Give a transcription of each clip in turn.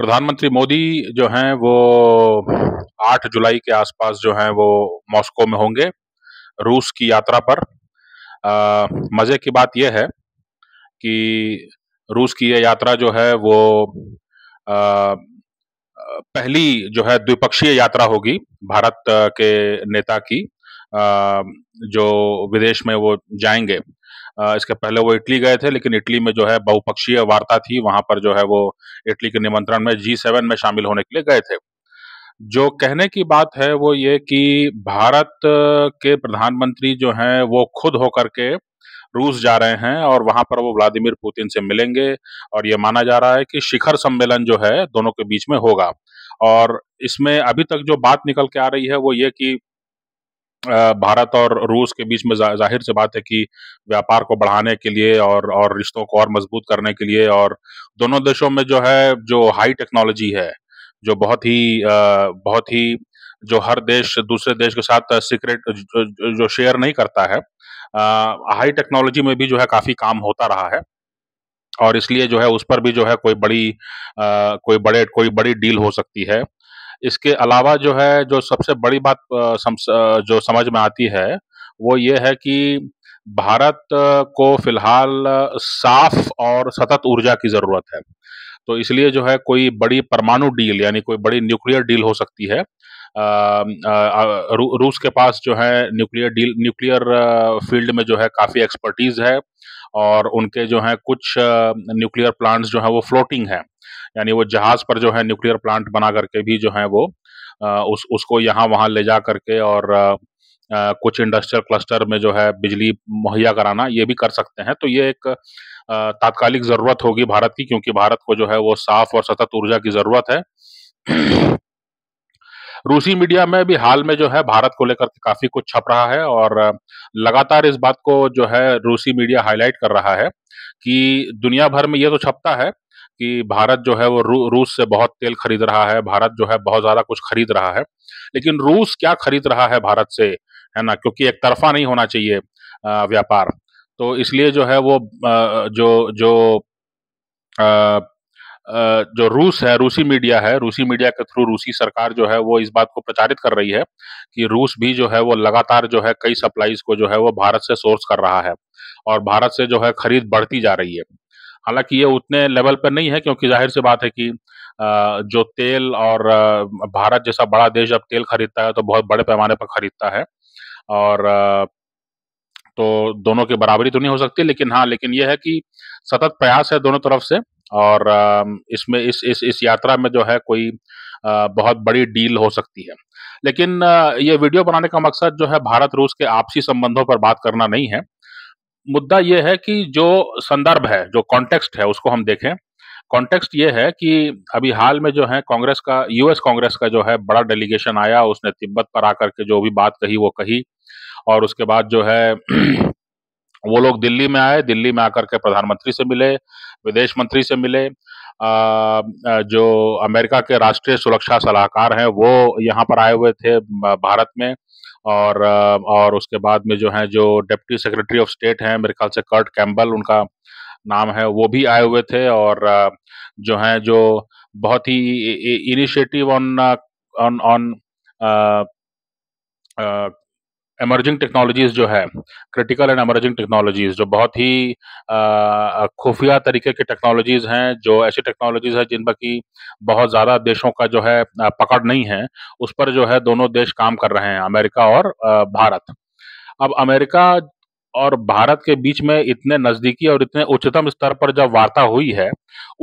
प्रधानमंत्री मोदी जो हैं वो 8 जुलाई के आसपास जो हैं वो मॉस्को में होंगे रूस की यात्रा पर मज़े की बात यह है कि रूस की यह यात्रा जो है वो आ, पहली जो है द्विपक्षीय यात्रा होगी भारत के नेता की आ, जो विदेश में वो जाएंगे इसके पहले वो इटली गए थे लेकिन इटली में जो है बहुपक्षीय वार्ता थी वहां पर जो है वो इटली के निमंत्रण में जी सेवन में शामिल होने के लिए गए थे जो कहने की बात है वो ये कि भारत के प्रधानमंत्री जो हैं वो खुद होकर के रूस जा रहे हैं और वहां पर वो व्लादिमीर पुतिन से मिलेंगे और ये माना जा रहा है कि शिखर सम्मेलन जो है दोनों के बीच में होगा और इसमें अभी तक जो बात निकल के आ रही है वो ये कि भारत और रूस के बीच में जाहिर से बात है कि व्यापार को बढ़ाने के लिए और और रिश्तों को और मजबूत करने के लिए और दोनों देशों में जो है जो हाई टेक्नोलॉजी है जो बहुत ही बहुत ही जो हर देश दूसरे देश के साथ सीक्रेट जो शेयर नहीं करता है हाई टेक्नोलॉजी में भी जो है काफी काम होता रहा है और इसलिए जो है उस पर भी जो है कोई बड़ी आ, कोई बड़े कोई बड़ी डील हो सकती है इसके अलावा जो है जो सबसे बड़ी बात सम, जो समझ में आती है वो ये है कि भारत को फिलहाल साफ और सतत ऊर्जा की जरूरत है तो इसलिए जो है कोई बड़ी परमाणु डील यानी कोई बड़ी न्यूक्लियर डील हो सकती है आ, आ, रू, रूस के पास जो है न्यूक्लियर डील न्यूक्लियर फील्ड में जो है काफ़ी एक्सपर्टीज है और उनके जो है कुछ न्यूक्लियर प्लांट्स जो है वो फ्लोटिंग है यानी वो जहाज पर जो है न्यूक्लियर प्लांट बना करके भी जो है वो उस उसको यहाँ वहाँ ले जा करके और कुछ इंडस्ट्रियल क्लस्टर में जो है बिजली मुहैया कराना ये भी कर सकते हैं तो ये एक तात्कालिक जरूरत होगी भारत की क्योंकि भारत को जो है वो साफ और सतत ऊर्जा की जरूरत है रूसी मीडिया में भी हाल में जो है भारत को लेकर काफी कुछ छप रहा है और लगातार इस बात को जो है रूसी मीडिया हाईलाइट कर रहा है कि दुनिया भर में ये तो छपता है कि भारत जो है वो रू, रूस से बहुत तेल खरीद रहा है भारत जो है बहुत ज्यादा कुछ खरीद रहा है लेकिन रूस क्या खरीद रहा है भारत से है ना क्योंकि एक तरफा नहीं होना चाहिए व्यापार तो इसलिए जो है वो जो जो जो रूस है रूसी मीडिया है रूसी मीडिया के थ्रू रूसी सरकार जो है वो इस बात को प्रचारित कर रही है कि रूस भी जो है वो लगातार जो है कई सप्लाईज को जो है वो भारत से सोर्स कर रहा है और भारत से जो है खरीद बढ़ती जा रही है हालांकि ये उतने लेवल पर नहीं है क्योंकि जाहिर सी बात है कि जो तेल और भारत जैसा बड़ा देश जब तेल खरीदता है तो बहुत बड़े पैमाने पर खरीदता है और तो दोनों की बराबरी तो नहीं हो सकती लेकिन हाँ लेकिन यह है कि सतत प्रयास है दोनों तरफ से और इसमें इस इस इस यात्रा में जो है कोई बहुत बड़ी डील हो सकती है लेकिन ये वीडियो बनाने का मकसद जो है भारत रूस के आपसी संबंधों पर बात करना नहीं है मुद्दा यह है कि जो संदर्भ है जो कॉन्टेक्स्ट है उसको हम देखें कॉन्टेक्स्ट ये है कि अभी हाल में जो है कांग्रेस का यूएस कांग्रेस का जो है बड़ा डेलीगेशन आया उसने तिब्बत पर आकर के जो भी बात कही वो कही और उसके बाद जो है वो लोग दिल्ली में आए दिल्ली में आकर के प्रधानमंत्री से मिले विदेश मंत्री से मिले जो अमेरिका के राष्ट्रीय सुरक्षा सलाहकार हैं वो यहाँ पर आए हुए थे भारत में और और उसके बाद में जो है जो डिप्टी सेक्रेटरी ऑफ स्टेट हैं मेरे ख्याल से कर्ट कैम्बल उनका नाम है वो भी आए हुए थे और जो है जो बहुत ही initiative on on on emerging technologies जो है क्रिटिकल एंड एमर्जिंग टेक्नोलॉजीज जो बहुत ही खुफिया तरीके की टेक्नोलॉजीज हैं जो ऐसी टेक्नोलॉजीज है जिन पर कि बहुत ज़्यादा देशों का जो है पकड़ नहीं है उस पर जो है दोनों देश काम कर रहे हैं अमेरिका और भारत अब अमेरिका और भारत के बीच में इतने नजदीकी और इतने उच्चतम स्तर पर जब वार्ता हुई है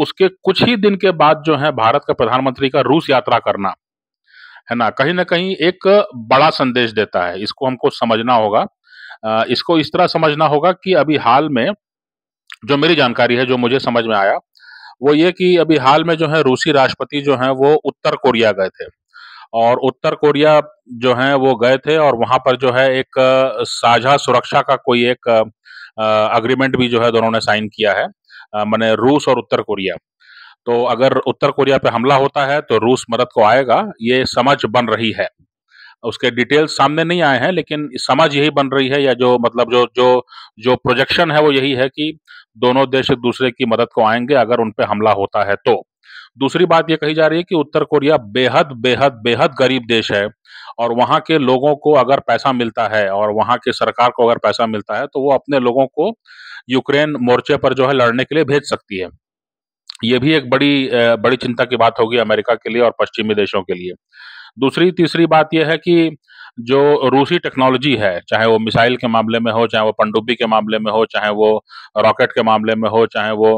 उसके कुछ ही दिन के बाद जो है भारत का प्रधानमंत्री का रूस यात्रा करना है ना कहीं ना कहीं एक बड़ा संदेश देता है इसको हमको समझना होगा इसको इस तरह समझना होगा कि अभी हाल में जो मेरी जानकारी है जो मुझे समझ में आया वो ये कि अभी हाल में जो है रूसी राष्ट्रपति जो है वो उत्तर कोरिया गए थे और उत्तर कोरिया जो है वो गए थे और वहां पर जो है एक साझा सुरक्षा का कोई एक अग्रीमेंट भी जो है दोनों ने साइन किया है मैंने रूस और उत्तर कोरिया तो अगर उत्तर कोरिया पे हमला होता है तो रूस मदद को आएगा ये समझ बन रही है उसके डिटेल्स सामने नहीं आए हैं लेकिन समझ यही बन रही है या जो मतलब जो जो जो प्रोजेक्शन है वो यही है कि दोनों देश एक दूसरे की मदद को आएंगे अगर उन पर हमला होता है तो दूसरी बात ये कही जा रही है कि उत्तर कोरिया बेहद बेहद बेहद गरीब देश है और वहाँ के लोगों को अगर पैसा मिलता है और वहाँ के सरकार को अगर पैसा मिलता है तो वो अपने लोगों को यूक्रेन मोर्चे पर जो है लड़ने के लिए भेज सकती है ये भी एक बड़ी बड़ी चिंता की बात होगी अमेरिका के लिए और पश्चिमी देशों के लिए दूसरी तीसरी बात यह है कि जो रूसी टेक्नोलॉजी है चाहे वो मिसाइल के मामले में हो चाहे वो पनडुब्बी के मामले में हो चाहे वो रॉकेट के मामले में हो चाहे वो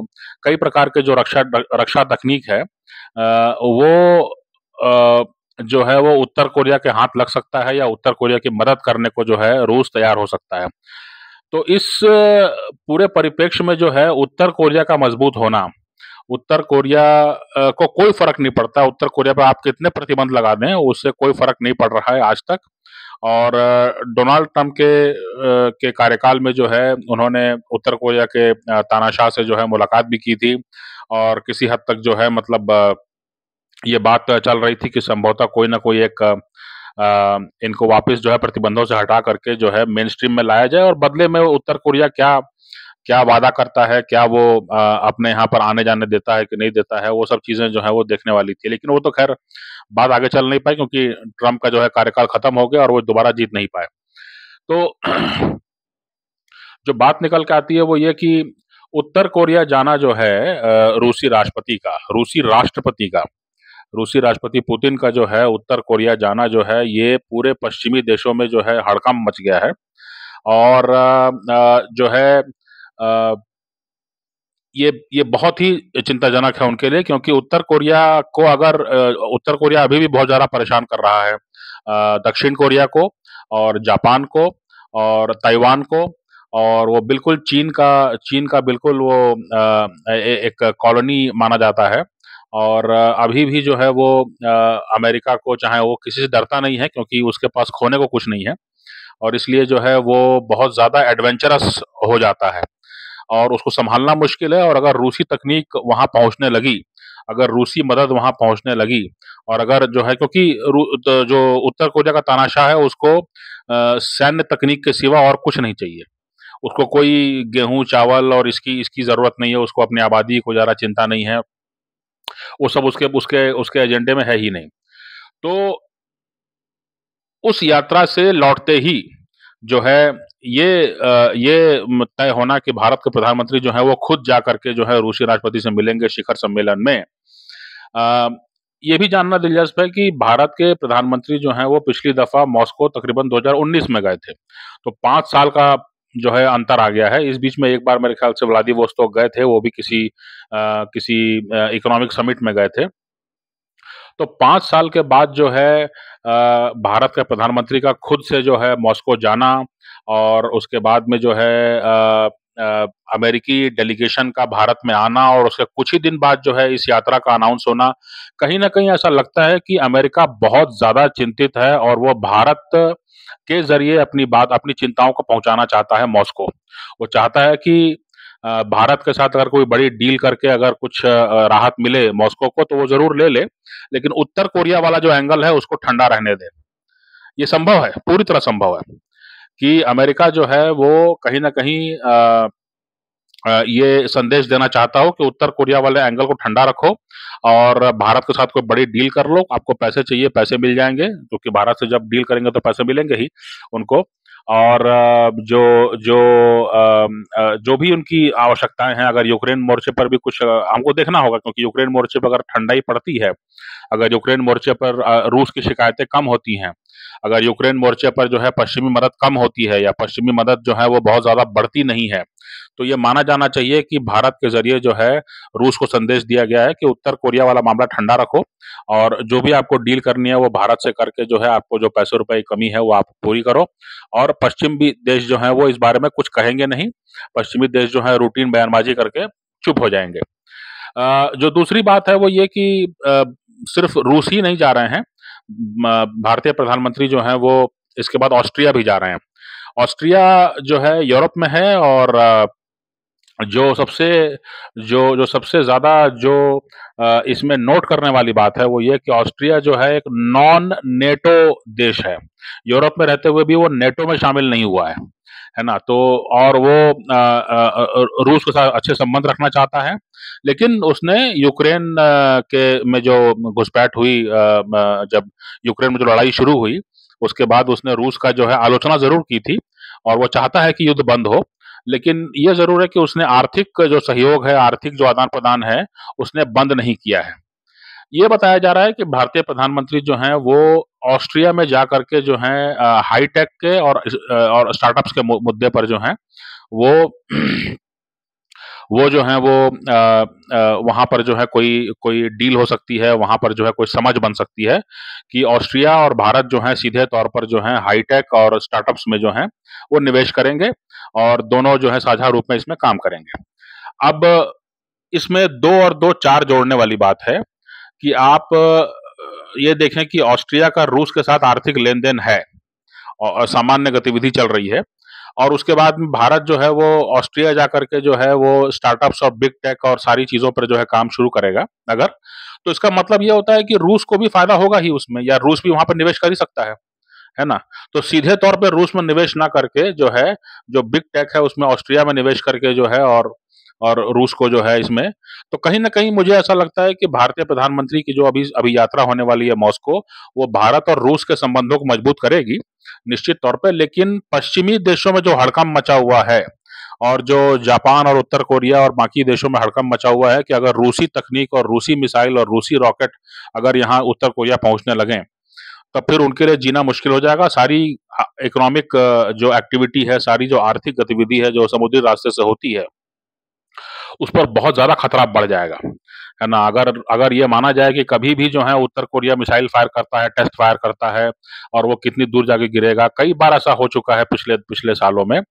कई प्रकार के जो रक्षा रक्षा तकनीक है वो जो है वो उत्तर कोरिया के हाथ लग सकता है या उत्तर कोरिया की मदद करने को जो है रूस तैयार हो सकता है तो इस पूरे परिप्रेक्ष्य में जो है उत्तर कोरिया का मजबूत होना उत्तर कोरिया को कोई फर्क नहीं पड़ता उत्तर कोरिया पर आप कितने प्रतिबंध लगा दें उससे कोई फर्क नहीं पड़ रहा है आज तक और डोनाल्ड ट्रंप के के कार्यकाल में जो है उन्होंने उत्तर कोरिया के तानाशाह से जो है मुलाकात भी की थी और किसी हद तक जो है मतलब ये बात तो चल रही थी कि संभवतः कोई ना कोई एक इनको वापस जो है प्रतिबंधों से हटा करके जो है मेन स्ट्रीम में लाया जाए और बदले में उत्तर कोरिया क्या क्या वादा करता है क्या वो अपने यहाँ पर आने जाने देता है कि नहीं देता है वो सब चीजें जो है वो देखने वाली थी लेकिन वो तो खैर बात आगे चल नहीं पाई क्योंकि ट्रम्प का जो है कार्यकाल खत्म हो गया और वो दोबारा जीत नहीं पाए तो जो बात निकल के आती है वो ये कि उत्तर कोरिया जाना जो है रूसी राष्ट्रपति का रूसी राष्ट्रपति का रूसी राष्ट्रपति पुतिन का जो है उत्तर कोरिया जाना जो है ये पूरे पश्चिमी देशों में जो है हड़कम मच गया है और जो है ये ये बहुत ही चिंताजनक है उनके लिए क्योंकि उत्तर कोरिया को अगर उत्तर कोरिया अभी भी बहुत ज़्यादा परेशान कर रहा है दक्षिण कोरिया को और जापान को और ताइवान को और वो बिल्कुल चीन का चीन का बिल्कुल वो एक कॉलोनी माना जाता है और अभी भी जो है वो अमेरिका को चाहे वो किसी से डरता नहीं है क्योंकि उसके पास खोने को कुछ नहीं है और इसलिए जो है वो बहुत ज़्यादा एडवेंचरस हो जाता है और उसको संभालना मुश्किल है और अगर रूसी तकनीक वहाँ पहुँचने लगी अगर रूसी मदद वहाँ पहुँचने लगी और अगर जो है क्योंकि जो उत्तर कोरिया का तानाशाह है उसको सैन्य तकनीक के सिवा और कुछ नहीं चाहिए उसको कोई गेहूं चावल और इसकी इसकी ज़रूरत नहीं है उसको अपनी आबादी को ज़्यादा चिंता नहीं है वो सब उसके उसके उसके एजेंडे में है ही नहीं तो उस यात्रा से लौटते ही जो है ये ये तय होना कि भारत के प्रधानमंत्री जो है वो खुद जा करके जो है रूसी राष्ट्रपति से मिलेंगे शिखर सम्मेलन में। अ, ये भी जानना दिलचस्प है कि भारत के प्रधानमंत्री जो है वो पिछली दफ़ा मॉस्को तकरीबन 2019 में गए थे। तो पांच साल का जो है अंतर आ गया है। इस बीच में एक बार मेरे ख़्याल से व्लादिवोस्तोक गए थे, वो भी किसी आ, किसी इकोनॉमिक समिट में गए थे। तो पाँच साल के बाद जो है भारत के प्रधानमंत्री का खुद से जो है मॉस्को जाना और उसके बाद में जो है अमेरिकी डेलीगेशन का भारत में आना और उसके कुछ ही दिन बाद जो है इस यात्रा का अनाउंस होना कहीं ना कहीं ऐसा लगता है कि अमेरिका बहुत ज़्यादा चिंतित है और वो भारत के जरिए अपनी बात अपनी चिंताओं को पहुंचाना चाहता है मॉस्को वो चाहता है कि भारत के साथ अगर कोई बड़ी डील करके अगर कुछ राहत मिले मॉस्को को तो वो जरूर ले ले लेकिन उत्तर कोरिया वाला जो एंगल है उसको ठंडा रहने दे ये संभव है पूरी तरह संभव है कि अमेरिका जो है वो कहीं ना कहीं ये संदेश देना चाहता हो कि उत्तर कोरिया वाले एंगल को ठंडा रखो और भारत के साथ कोई बड़ी डील कर लो आपको पैसे चाहिए पैसे मिल जाएंगे क्योंकि तो भारत से जब डील करेंगे तो पैसे मिलेंगे ही उनको और जो जो जो भी उनकी आवश्यकताएं हैं अगर यूक्रेन मोर्चे पर भी कुछ हमको देखना होगा क्योंकि यूक्रेन मोर्चे पर अगर ठंडाई पड़ती है अगर यूक्रेन मोर्चे पर रूस की शिकायतें कम होती हैं अगर यूक्रेन मोर्चे पर जो है पश्चिमी मदद कम होती है या पश्चिमी मदद जो है वो बहुत ज़्यादा बढ़ती नहीं है तो ये माना जाना चाहिए कि भारत के जरिए जो है रूस को संदेश दिया गया है कि उत्तर कोरिया वाला मामला ठंडा रखो और जो भी आपको डील करनी है वो भारत से करके जो है आपको जो पैसे रुपए की कमी है वो आप पूरी करो और पश्चिम भी देश जो है वो इस बारे में कुछ कहेंगे नहीं पश्चिमी देश जो है रूटीन बयानबाजी करके चुप हो जाएंगे जो दूसरी बात है वो ये कि सिर्फ रूस ही नहीं जा रहे हैं भारतीय प्रधानमंत्री जो हैं वो इसके बाद ऑस्ट्रिया भी जा रहे हैं ऑस्ट्रिया जो है यूरोप में है और जो सबसे जो जो सबसे ज़्यादा जो इसमें नोट करने वाली बात है वो ये कि ऑस्ट्रिया जो है एक नॉन नेटो देश है यूरोप में रहते हुए भी वो नेटो में शामिल नहीं हुआ है है ना तो और वो आ, आ, रूस के साथ अच्छे संबंध रखना चाहता है लेकिन उसने यूक्रेन के में जो घुसपैठ हुई जब यूक्रेन में जो लड़ाई शुरू हुई उसके बाद उसने रूस का जो है आलोचना जरूर की थी और वो चाहता है कि युद्ध बंद हो लेकिन ये जरूर है कि उसने आर्थिक जो सहयोग है आर्थिक जो आदान प्रदान है उसने बंद नहीं किया है ये बताया जा रहा है कि भारतीय प्रधानमंत्री जो हैं वो ऑस्ट्रिया में जा करके जो है हाईटेक के और और स्टार्टअप्स के मुद्दे पर जो हैं वो वो जो है वो वहाँ पर जो है कोई कोई डील हो सकती है वहाँ पर जो है कोई समझ बन सकती है कि ऑस्ट्रिया और भारत जो है सीधे तौर पर जो है हाईटेक और स्टार्टअप्स में जो है वो निवेश करेंगे और दोनों जो है साझा रूप में इसमें काम करेंगे अब इसमें दो और दो चार जोड़ने वाली बात है कि आप ये देखें कि ऑस्ट्रिया का रूस के साथ आर्थिक लेन देन है और सामान्य गतिविधि चल रही है और उसके बाद भारत जो है वो ऑस्ट्रिया जा करके जो है वो स्टार्टअप्स और बिग टेक और सारी चीजों पर जो है काम शुरू करेगा अगर तो इसका मतलब ये होता है कि रूस को भी फायदा होगा ही उसमें या रूस भी वहां पर निवेश कर ही सकता है है ना तो सीधे तौर पर रूस में निवेश ना करके जो है जो बिग टेक है उसमें ऑस्ट्रिया में निवेश करके जो है और और रूस को जो है इसमें तो कहीं ना कहीं मुझे ऐसा लगता है कि भारतीय प्रधानमंत्री की जो अभी अभी यात्रा होने वाली है मॉस्को वो भारत और रूस के संबंधों को मजबूत करेगी निश्चित तौर पर लेकिन पश्चिमी देशों में जो हड़कम मचा हुआ है और जो जापान और उत्तर कोरिया और बाकी देशों में हड़कम मचा हुआ है कि अगर रूसी तकनीक और रूसी मिसाइल और रूसी रॉकेट अगर यहाँ उत्तर कोरिया पहुंचने लगे तो फिर उनके लिए जीना मुश्किल हो जाएगा सारी इकोनॉमिक जो एक्टिविटी है सारी जो आर्थिक गतिविधि है जो समुद्री रास्ते से होती है उस पर बहुत ज्यादा खतरा बढ़ जाएगा है ना अगर अगर ये माना जाए कि कभी भी जो है उत्तर कोरिया मिसाइल फायर करता है टेस्ट फायर करता है और वो कितनी दूर जाके गिरेगा कई बार ऐसा हो चुका है पिछले पिछले सालों में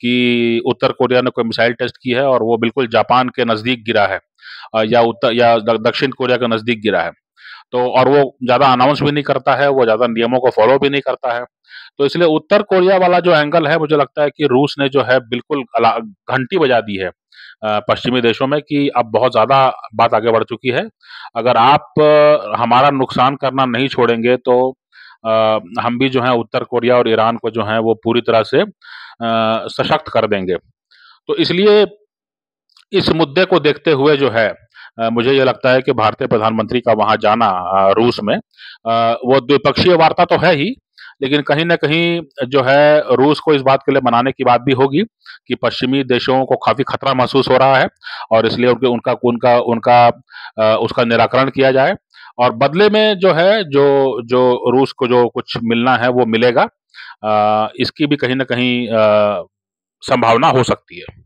कि उत्तर कोरिया ने कोई मिसाइल टेस्ट की है और वो बिल्कुल जापान के नजदीक गिरा है या उत्तर या दक्षिण कोरिया के नजदीक गिरा है तो और वो ज्यादा अनाउंस भी नहीं करता है वो ज्यादा नियमों को फॉलो भी नहीं करता है तो इसलिए उत्तर कोरिया वाला जो एंगल है मुझे लगता है कि रूस ने जो है बिल्कुल घंटी बजा दी है पश्चिमी देशों में कि अब बहुत ज़्यादा बात आगे बढ़ चुकी है अगर आप हमारा नुकसान करना नहीं छोड़ेंगे तो हम भी जो है उत्तर कोरिया और ईरान को जो है वो पूरी तरह से सशक्त कर देंगे तो इसलिए इस मुद्दे को देखते हुए जो है मुझे ये लगता है कि भारतीय प्रधानमंत्री का वहां जाना रूस में वो द्विपक्षीय वार्ता तो है ही लेकिन कहीं ना कहीं जो है रूस को इस बात के लिए मनाने की बात भी होगी कि पश्चिमी देशों को काफ़ी खतरा महसूस हो रहा है और इसलिए उनके उनका उनका उनका उसका निराकरण किया जाए और बदले में जो है जो जो रूस को जो कुछ मिलना है वो मिलेगा इसकी भी कहीं ना कहीं संभावना हो सकती है